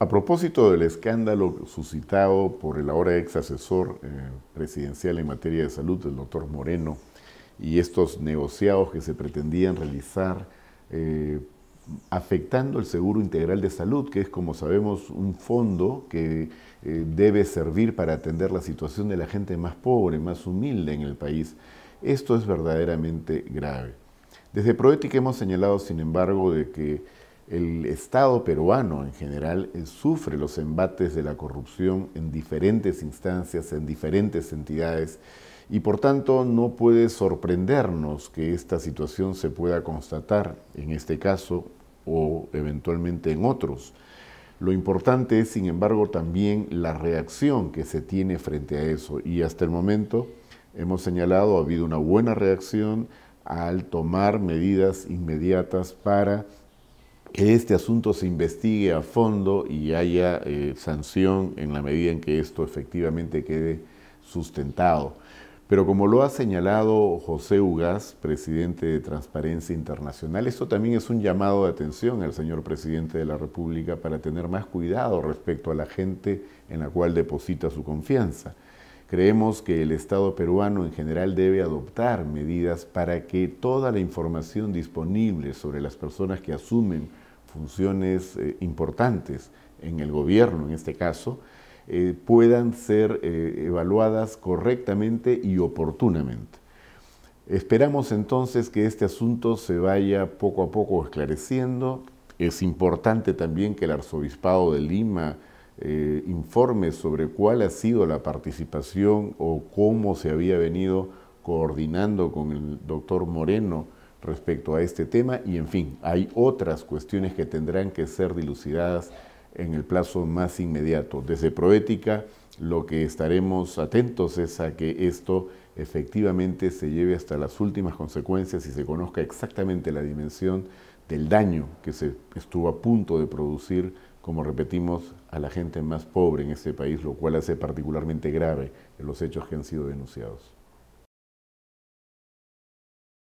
A propósito del escándalo suscitado por el ahora ex asesor eh, presidencial en materia de salud, el doctor Moreno, y estos negociados que se pretendían realizar eh, afectando el Seguro Integral de Salud, que es, como sabemos, un fondo que eh, debe servir para atender la situación de la gente más pobre, más humilde en el país. Esto es verdaderamente grave. Desde Proética hemos señalado, sin embargo, de que el Estado peruano en general eh, sufre los embates de la corrupción en diferentes instancias, en diferentes entidades, y por tanto no puede sorprendernos que esta situación se pueda constatar en este caso o eventualmente en otros. Lo importante es, sin embargo, también la reacción que se tiene frente a eso. Y hasta el momento hemos señalado, ha habido una buena reacción al tomar medidas inmediatas para que este asunto se investigue a fondo y haya eh, sanción en la medida en que esto efectivamente quede sustentado. Pero como lo ha señalado José Ugas, presidente de Transparencia Internacional, esto también es un llamado de atención al señor presidente de la República para tener más cuidado respecto a la gente en la cual deposita su confianza. Creemos que el Estado peruano en general debe adoptar medidas para que toda la información disponible sobre las personas que asumen funciones eh, importantes en el gobierno, en este caso, eh, puedan ser eh, evaluadas correctamente y oportunamente. Esperamos entonces que este asunto se vaya poco a poco esclareciendo. Es importante también que el arzobispado de Lima eh, informes sobre cuál ha sido la participación o cómo se había venido coordinando con el doctor Moreno respecto a este tema y en fin, hay otras cuestiones que tendrán que ser dilucidadas en el plazo más inmediato. Desde Proética lo que estaremos atentos es a que esto efectivamente se lleve hasta las últimas consecuencias y se conozca exactamente la dimensión del daño que se estuvo a punto de producir como repetimos, a la gente más pobre en este país, lo cual hace particularmente grave los hechos que han sido denunciados.